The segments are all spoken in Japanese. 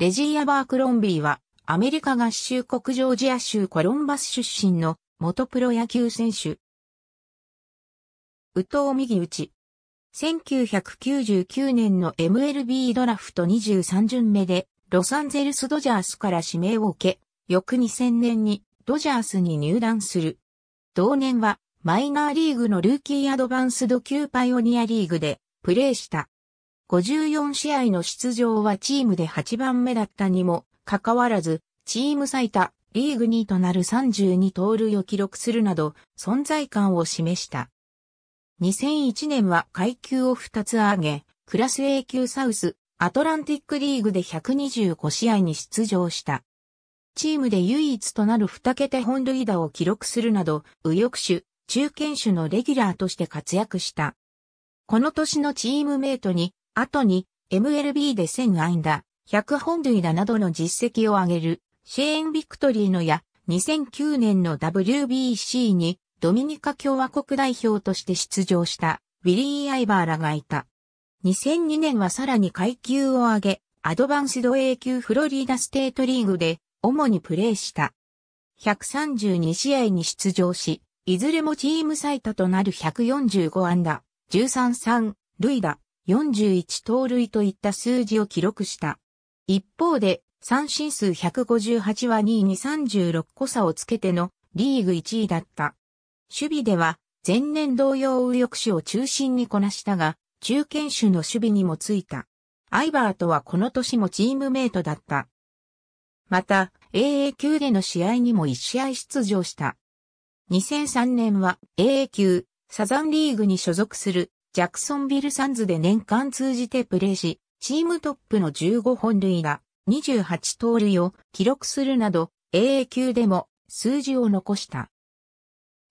レジーア・バークロンビーは、アメリカ合衆国ジョージア州コロンバス出身の元プロ野球選手。宇藤右打ち。1999年の MLB ドラフト23巡目で、ロサンゼルスドジャースから指名を受け、翌2000年にドジャースに入団する。同年は、マイナーリーグのルーキーアドバンスド級パイオニアリーグでプレーした。54試合の出場はチームで8番目だったにも、かかわらず、チーム最多、リーグ2位となる32盗塁を記録するなど、存在感を示した。2001年は階級を2つ上げ、クラス A 級サウス、アトランティックリーグで125試合に出場した。チームで唯一となる2桁本塁打を記録するなど、右翼手、中堅手のレギュラーとして活躍した。この年のチームメイトに後に MLB で1000安打、100本塁打などの実績を上げる、シェーン・ビクトリーのや2009年の WBC にドミニカ共和国代表として出場したウィリー・アイバーらがいた。2002年はさらに階級を上げ、アドバンスド A 級フロリダステートリーグで主にプレーした。132試合に出場し、いずれもチーム最多となる145安打、13三塁打、41盗塁といった数字を記録した。一方で、三振数158は2位に36個差をつけてのリーグ1位だった。守備では、前年同様右翼手を中心にこなしたが、中堅手の守備にもついた。アイバーとはこの年もチームメイトだった。また、AA 級での試合にも1試合出場した。2003年は AA 級、サザンリーグに所属するジャクソンビルサンズで年間通じてプレーし、チームトップの15本塁打、28盗塁を記録するなど、AA 級でも数字を残した。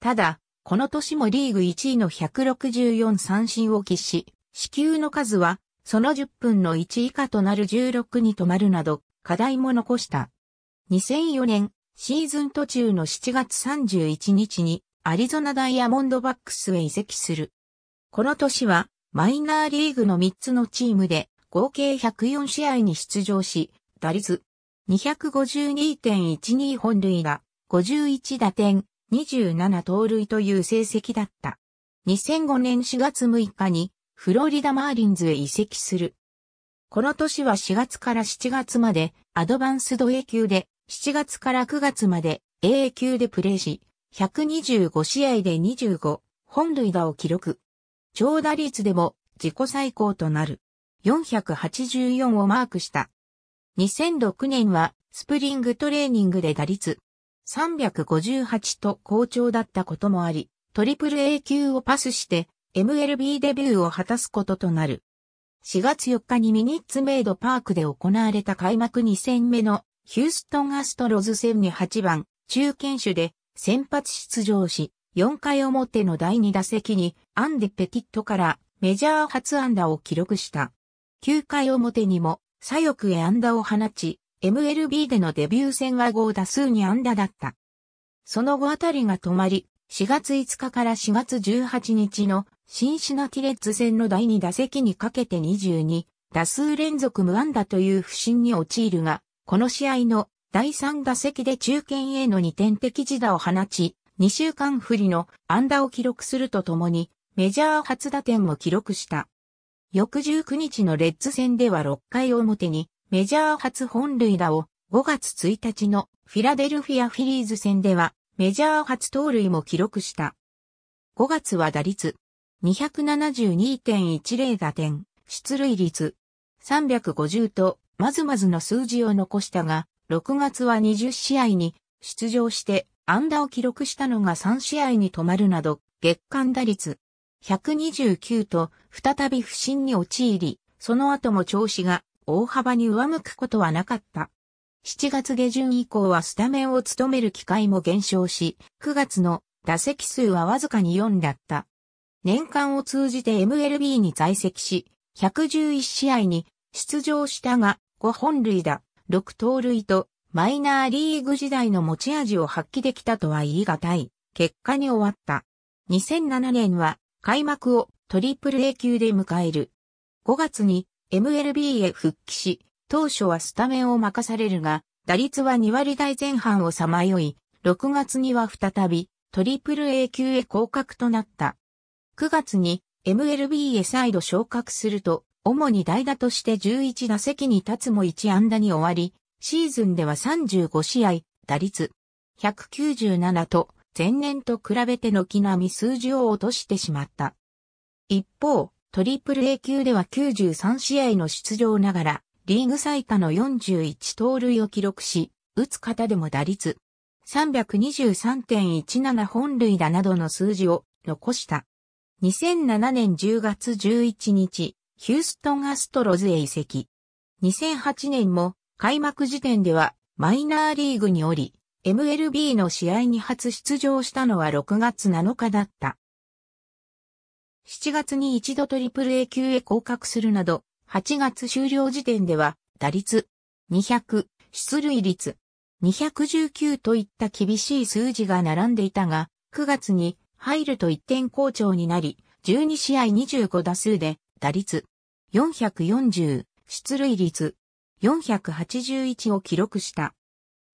ただ、この年もリーグ1位の164三振を喫し、支給の数は、その10分の1以下となる16に止まるなど、課題も残した。2004年、シーズン途中の7月31日に、アリゾナダイヤモンドバックスへ移籍する。この年は、マイナーリーグの3つのチームで、合計104試合に出場し、打率252.12本塁打、51打点、27盗塁という成績だった。2005年4月6日にフロリダマーリンズへ移籍する。この年は4月から7月までアドバンスド A 級で、7月から9月まで A 級でプレーし、125試合で25本塁打を記録。長打率でも自己最高となる。484をマークした。2006年はスプリングトレーニングで打率358と好調だったこともあり、トリプル A 級をパスして MLB デビューを果たすこととなる。4月4日にミニッツメイドパークで行われた開幕2戦目のヒューストンアストロズ戦に8番中堅手で先発出場し、4回表の第2打席にアンデ・ペティットからメジャー初安打を記録した。9回表にも左翼へ安打を放ち、MLB でのデビュー戦は5打数に安打だった。その後あたりが止まり、4月5日から4月18日のシンシナティレッズ戦の第2打席にかけて22打数連続無安打という不振に陥るが、この試合の第3打席で中堅への2点的自打を放ち、2週間振りの安打を記録するとともに、メジャー初打点も記録した。翌19日のレッズ戦では6回表に、メジャー初本塁打を、5月1日のフィラデルフィアフィリーズ戦では、メジャー初盗塁も記録した。5月は打率272.10打点、出塁率350と、まずまずの数字を残したが、6月は20試合に出場して安打を記録したのが3試合に止まるなど、月間打率129と再び不振に陥り、その後も調子が大幅に上向くことはなかった。7月下旬以降はスタメンを務める機会も減少し、9月の打席数はわずかに4だった。年間を通じて MLB に在籍し、111試合に出場したが、5本類打、6盗塁とマイナーリーグ時代の持ち味を発揮できたとは言い難い、結果に終わった。2007年は開幕をトリプル A 級で迎える。5月に MLB へ復帰し、当初はスタメンを任されるが、打率は2割台前半をさまよい、6月には再びトリプル A 級へ降格となった。9月に MLB へ再度昇格すると、主に代打として11打席に立つも1安打に終わり、シーズンでは35試合、打率197と前年と比べて軒並み数字を落としてしまった。一方、トリプル A 級では93試合の出場ながら、リーグ最多の41盗塁を記録し、打つ方でも打率323.17本塁打などの数字を残した。2007年10月11日、ヒューストンアストロズへ移籍。2008年も開幕時点ではマイナーリーグにおり、MLB の試合に初出場したのは6月7日だった。7月に一度トリプル a 級へ降格するなど、8月終了時点では、打率200、出塁率219といった厳しい数字が並んでいたが、9月に入ると一点好調になり、12試合25打数で、打率440、出塁率481を記録した。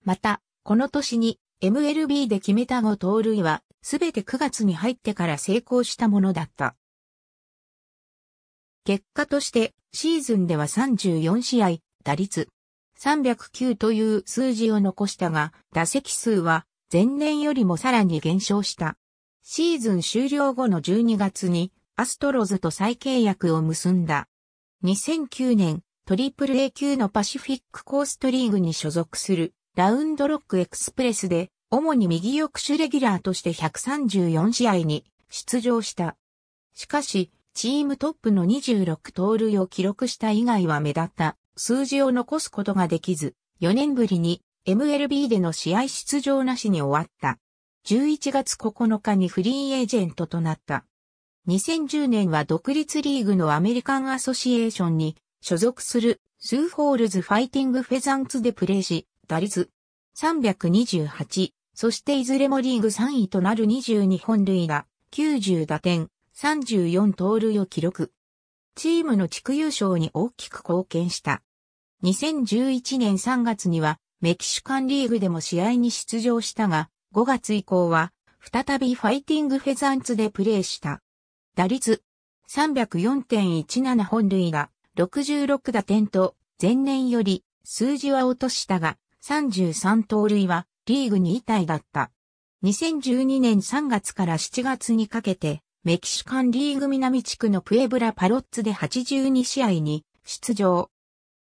また、この年に MLB で決めた5盗塁は、すべて9月に入ってから成功したものだった。結果として、シーズンでは34試合、打率309という数字を残したが、打席数は前年よりもさらに減少した。シーズン終了後の12月にアストロズと再契約を結んだ。2009年トリプル A 級のパシフィックコーストリーグに所属するラウンドロックエクスプレスで、主に右翼手レギュラーとして134試合に出場した。しかし、チームトップの26盗塁を記録した以外は目立った数字を残すことができず、4年ぶりに MLB での試合出場なしに終わった。11月9日にフリーエージェントとなった。2010年は独立リーグのアメリカンアソシエーションに所属するスーホールズファイティングフェザンツでプレーし、打率328、そしていずれもリーグ3位となる22本塁打、90打点、34盗塁を記録。チームの地区優勝に大きく貢献した。2011年3月にはメキシカンリーグでも試合に出場したが、5月以降は再びファイティングフェザンツでプレーした。打率304.17本塁打、66打点と、前年より数字は落としたが、33盗塁はリーグ2位タだった。2012年3月から7月にかけて、メキシカンリーグ南地区のプエブラパロッツで82試合に出場。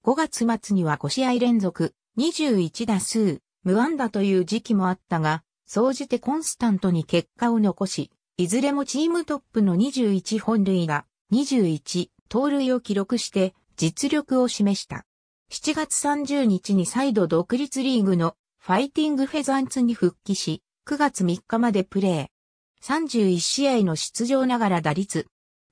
5月末には5試合連続、21打数、無安打という時期もあったが、総じてコンスタントに結果を残し、いずれもチームトップの21本塁打、21、盗塁を記録して実力を示した。7月30日に再度独立リーグのファイティングフェザンツに復帰し、9月3日までプレー。31試合の出場ながら打率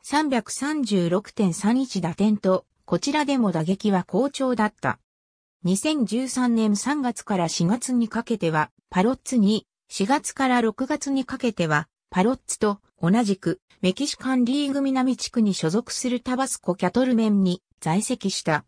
336.31打点と、こちらでも打撃は好調だった。2013年3月から4月にかけてはパロッツに、4月から6月にかけてはパロッツと同じく、メキシカンリーグ南地区に所属するタバスコキャトルメンに在籍した。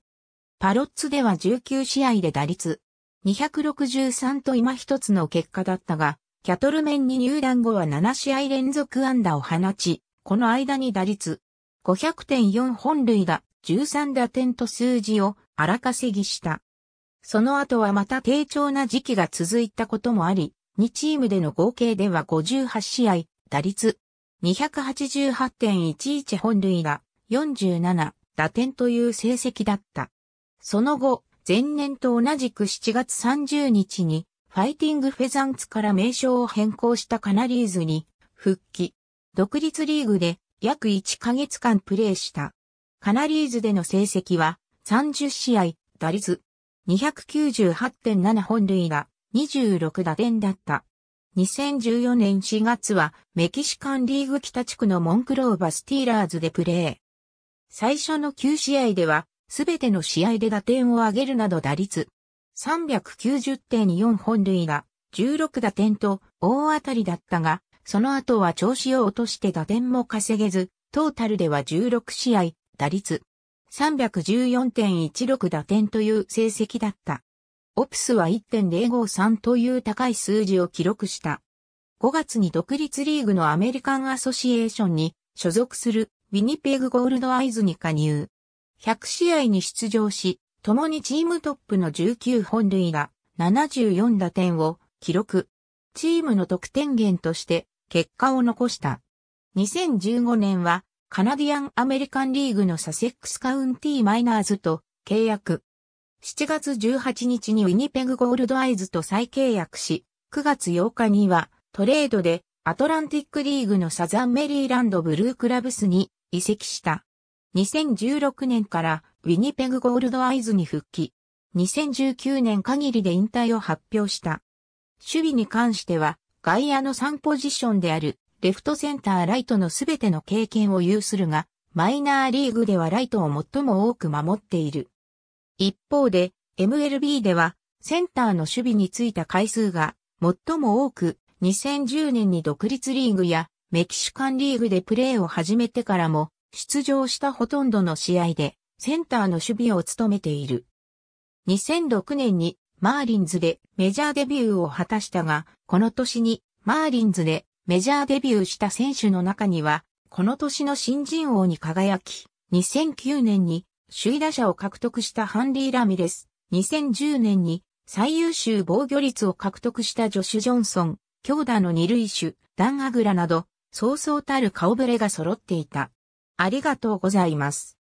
パロッツでは19試合で打率263と今一つの結果だったが、キャトルメンに入団後は7試合連続安打を放ち、この間に打率500.4本塁打、13打点と数字を荒稼ぎした。その後はまた低調な時期が続いたこともあり、2チームでの合計では58試合、打率288.11本塁打、47打点という成績だった。その後、前年と同じく7月30日に、ファイティングフェザンツから名称を変更したカナリーズに、復帰。独立リーグで約1ヶ月間プレーした。カナリーズでの成績は30試合、打率298.7本塁打、26打点だった。2014年4月はメキシカンリーグ北地区のモンクローバスティーラーズでプレー。最初の9試合では、全ての試合で打点を挙げるなど打率390.4本塁が16打点と大当たりだったが、その後は調子を落として打点も稼げず、トータルでは16試合、打率314.16打点という成績だった。オプスは1.053という高い数字を記録した。5月に独立リーグのアメリカンアソシエーションに所属するウィニペグゴールドアイズに加入。100試合に出場し、共にチームトップの19本塁打、74打点を記録。チームの得点源として結果を残した。2015年はカナディアンアメリカンリーグのサセックスカウンティーマイナーズと契約。7月18日にウィニペグゴールドアイズと再契約し、9月8日にはトレードでアトランティックリーグのサザンメリーランドブルークラブスに移籍した。2016年からウィニペグゴールドアイズに復帰。2019年限りで引退を発表した。守備に関しては外野の3ポジションであるレフトセンターライトのすべての経験を有するが、マイナーリーグではライトを最も多く守っている。一方で、MLB では、センターの守備についた回数が最も多く、2010年に独立リーグやメキシカンリーグでプレーを始めてからも、出場したほとんどの試合で、センターの守備を務めている。2006年にマーリンズでメジャーデビューを果たしたが、この年にマーリンズでメジャーデビューした選手の中には、この年の新人王に輝き、2009年に首位打者を獲得したハンリー・ラミレス、2010年に最優秀防御率を獲得したジョシュ・ジョンソン、強打の二塁手、ダン・アグラなど、そうそうたる顔ぶれが揃っていた。ありがとうございます。